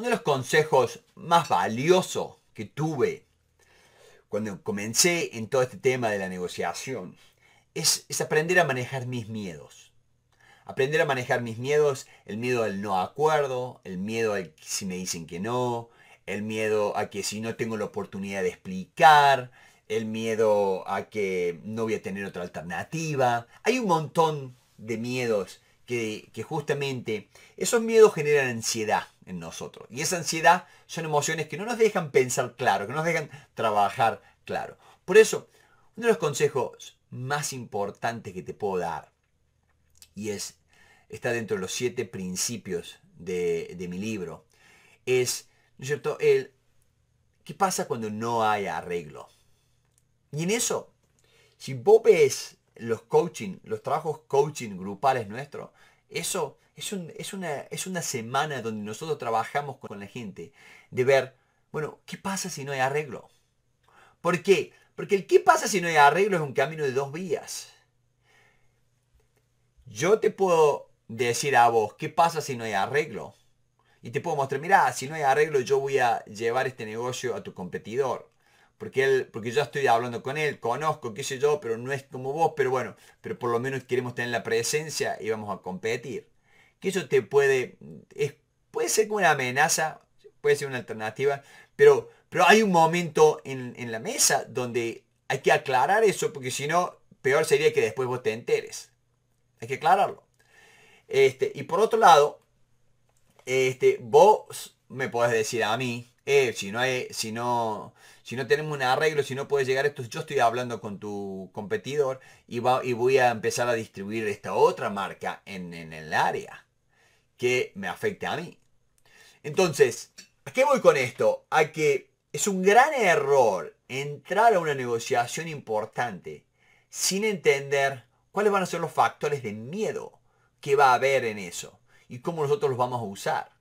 Uno de los consejos más valiosos que tuve cuando comencé en todo este tema de la negociación es, aprender a manejar mis miedos. Aprender a manejar mis miedos, el miedo al no acuerdo, el miedo al si me dicen que no, el miedo a que si no tengo la oportunidad de explicar, el miedo a que no voy a tener otra alternativa. Hay un montón de miedos que, justamente esos miedos generan ansiedad en nosotros. Y esa ansiedad son emociones que no nos dejan pensar claro, que no nos dejan trabajar claro. Por eso, uno de los consejos más importantes que te puedo dar, y es, está dentro de los siete principios de, de mi libro, es, ¿no es cierto?, el ¿Qué pasa cuando no hay arreglo? Y en eso, si vos ves los coaching, los trabajos coaching grupales nuestros, eso es, es, una, es una semana donde nosotros trabajamos con la gente, de ver, bueno, ¿qué pasa si no hay arreglo? ¿Por qué? Porque el qué pasa si no hay arreglo es un camino de dos vías. Yo te puedo decir a vos, ¿qué pasa si no hay arreglo? Y te puedo mostrar, mira, si no hay arreglo yo voy a llevar este negocio a tu competidor porque él, porque yo estoy hablando con él, conozco, qué sé yo, pero no es como vos, pero bueno, pero por lo menos queremos tener la presencia y vamos a competir. Que eso te puede, puede ser como una amenaza, puede ser una alternativa, pero, pero hay un momento en, la mesa donde hay que aclarar eso, porque si no, peor sería que después vos te enteres. Hay que aclararlo. Este, y por otro lado, este, vos me podés decir a mí, eh, si no si no, si no tenemos un arreglo, si no puedes llegar esto, yo estoy hablando con tu competidor y, y voy a empezar a distribuir esta otra marca en, en el área que me afecte a mí. Entonces, ¿a qué voy con esto? A que es un gran error entrar a una negociación importante sin entender cuáles van a ser los factores de miedo que va a haber en eso y cómo nosotros los vamos a usar.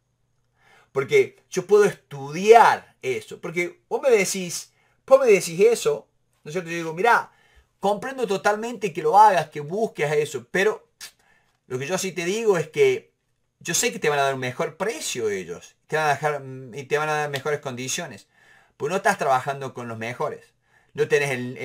Porque yo puedo estudiar eso. Porque vos me decís, vos me decís eso, ¿no Yo digo, mira, comprendo totalmente que lo hagas, que busques eso, pero lo que yo sí te digo es que yo sé que te van a dar un mejor precio ellos, te van a dejar, mm, y te van a dar mejores condiciones, pues no estás trabajando con los mejores. No tenés el,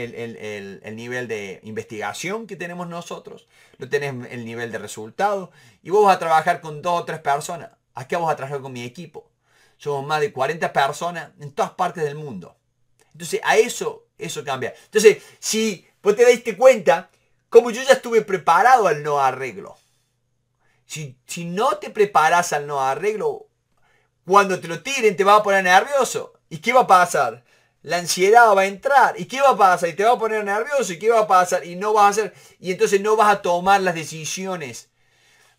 el, nivel de investigación que tenemos nosotros, no tenés el nivel de resultado, y vos vas a trabajar con dos o tres personas. Acá vamos a trabajar con mi equipo. Somos más de 40 personas en todas partes del mundo. Entonces, a eso, eso cambia. Entonces, si vos te diste cuenta, como yo ya estuve preparado al no arreglo. Si, no te preparas al no arreglo, cuando te lo tiren te va a poner nervioso. ¿Y qué va a pasar? La ansiedad va a entrar. ¿Y qué va a pasar? Y te va a poner nervioso. ¿Y qué va a pasar? Y no vas a hacer. Y entonces no vas a tomar las decisiones.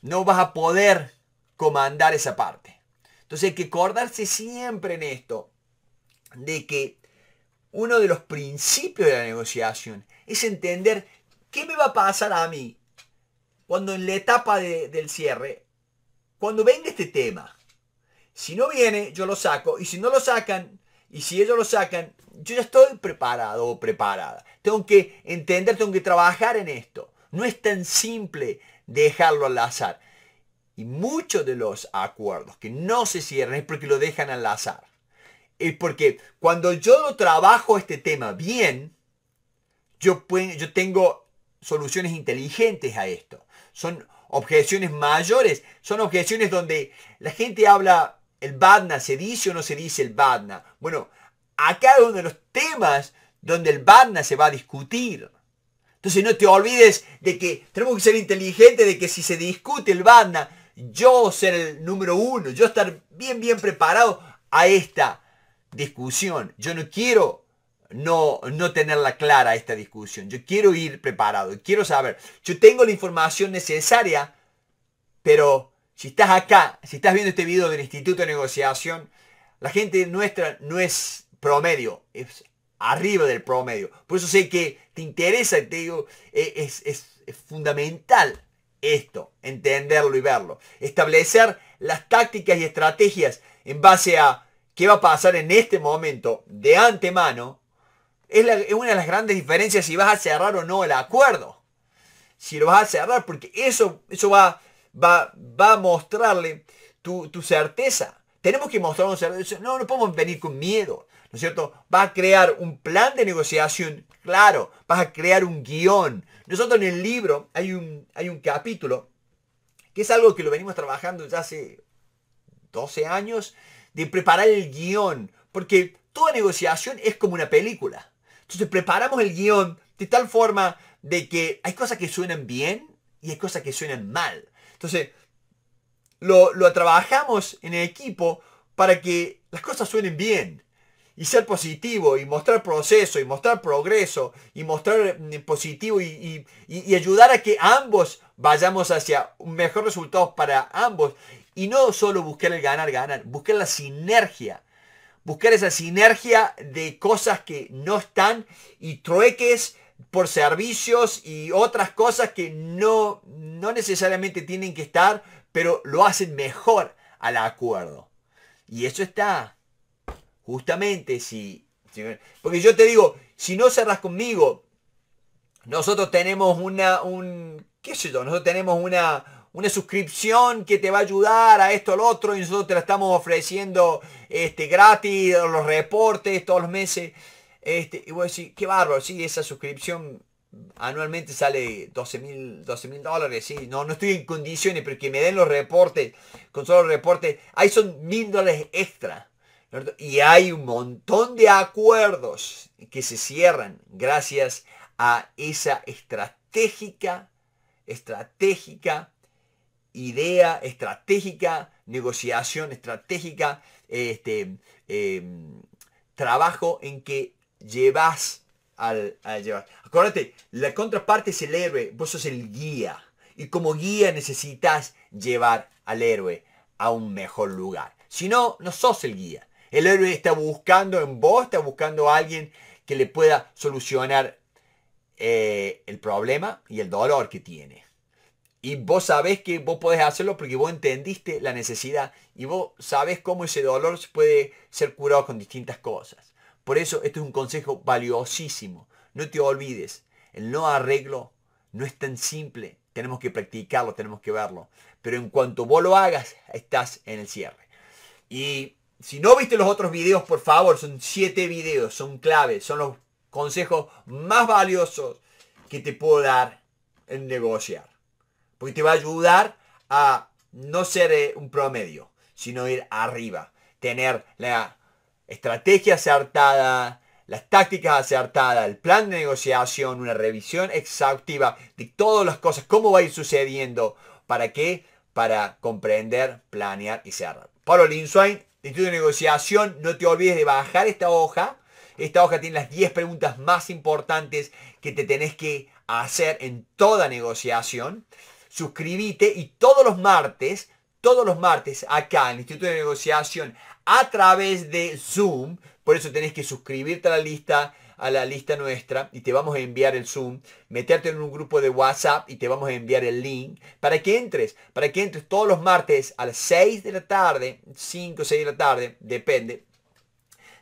No vas a poder comandar esa parte. Entonces hay que acordarse siempre en esto, de que uno de los principios de la negociación es entender qué me va a pasar a mí cuando en la etapa del cierre, cuando venga este tema. Si no viene, yo lo saco. Y si no lo sacan, y si ellos lo sacan, yo ya estoy preparado o preparada. Tengo que entender, tengo que trabajar en esto. No es tan simple dejarlo al azar. Y muchos de los acuerdos que no se cierran es porque lo dejan al azar. Es porque cuando yo trabajo este tema bien, yo, yo tengo soluciones inteligentes a esto. Son objeciones mayores, son objeciones donde la gente habla el badna, ¿se dice o no se dice el badna? Bueno, acá es uno de los temas donde el badna se va a discutir. Entonces no te olvides de que tenemos que ser inteligentes, de que si se discute el badna, yo ser el número uno, yo estar bien, bien preparado a esta discusión. Yo no quiero no, no tenerla clara esta discusión. Yo quiero ir preparado, quiero saber. Yo tengo la información necesaria, pero si estás acá, si estás viendo este video del Instituto de Negociación, la gente nuestra no es promedio, es arriba del promedio. Por eso sé que te interesa, te digo, eh, es fundamental esto, entenderlo y verlo. Establecer las tácticas y estrategias en base a qué va a pasar en este momento de antemano es, una de las grandes diferencias si vas a cerrar o no el acuerdo. Si lo vas a cerrar, porque eso, eso va, va, a mostrarle tu, certeza. Tenemos que mostrar No, no podemos venir con miedo. ¿No es cierto? Vas a crear un plan de negociación claro. Vas a crear un guión nosotros en el libro hay un, hay un capítulo que es algo que lo venimos trabajando ya hace 12 años, de preparar el guión, porque toda negociación es como una película. Entonces preparamos el guión de tal forma de que hay cosas que suenan bien y hay cosas que suenan mal. Entonces, lo, lo trabajamos en el equipo para que las cosas suenen bien y ser positivo y mostrar proceso y mostrar progreso y mostrar mm, positivo y, ayudar a que ambos vayamos hacia mejores resultados para ambos y no solo buscar el ganar, ganar, buscar la sinergia. Buscar esa sinergia de cosas que no están y trueques por servicios y otras cosas que no, no necesariamente tienen que estar, pero lo hacen mejor al acuerdo. Y eso está justamente si, Porque yo te digo, si no cerras conmigo, nosotros tenemos una, un, qué sé yo, nosotros tenemos una, una suscripción que te va a ayudar a esto, lo otro, y nosotros te la estamos ofreciendo este, gratis, los reportes todos los meses. Este, y a decir. qué bárbaro, sí, esa suscripción anualmente sale 12 mil dólares, sí, no, no estoy en condiciones, pero que me den los reportes, con solo los reportes, ahí son mil dólares extra. Y hay un montón de acuerdos que se cierran gracias a esa estratégica, estratégica idea, estratégica negociación, estratégica este, em, trabajo en que llevas al, al, llevar. Acuérdate, la contraparte es el héroe, vos sos el guía. Y como guía necesitas llevar al héroe a un mejor lugar. Si no, no sos el guía. El héroe está buscando en vos, está buscando a alguien que le pueda solucionar eh, el problema y el dolor que tiene. Y vos sabés que vos podés hacerlo porque vos entendiste la necesidad y vos sabés cómo ese dolor puede ser curado con distintas cosas. Por eso este es un consejo valiosísimo. No te olvides, el no arreglo no es tan simple. Tenemos que practicarlo, tenemos que verlo. Pero en cuanto vos lo hagas, estás en el cierre. Y si no viste los otros videos, por favor, son siete videos, son claves, son los consejos más valiosos que te puedo dar en negociar. Porque te va a ayudar a no ser eh, un promedio, sino ir arriba. Tener la estrategia acertada, las tácticas acertadas, el plan de negociación, una revisión exhaustiva de todas las cosas, cómo va a ir sucediendo, para qué, para comprender, planear y cerrar. Pablo Linswain, Instituto de negociación, no te olvides de bajar esta hoja. Esta hoja tiene las 10 preguntas más importantes que te tenés que hacer en toda negociación. Suscríbete y todos los martes, todos los martes acá en el Instituto de Negociación a través de Zoom por eso tenés que suscribirte a la lista, a la lista nuestra y te vamos a enviar el Zoom, meterte en un grupo de WhatsApp y te vamos a enviar el link para que entres, para que entres todos los martes a las 6 de la tarde, 5 o 6 de la tarde, depende.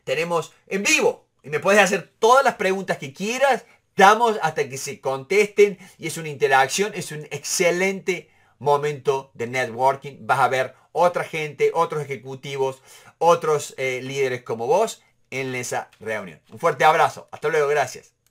Tenemos en vivo y me puedes hacer todas las preguntas que quieras, damos hasta que se contesten y es una interacción, es un excelente momento de networking. Vas a ver otra gente, otros ejecutivos, otros eh, líderes como vos en esa reunión. Un fuerte abrazo. Hasta luego. Gracias.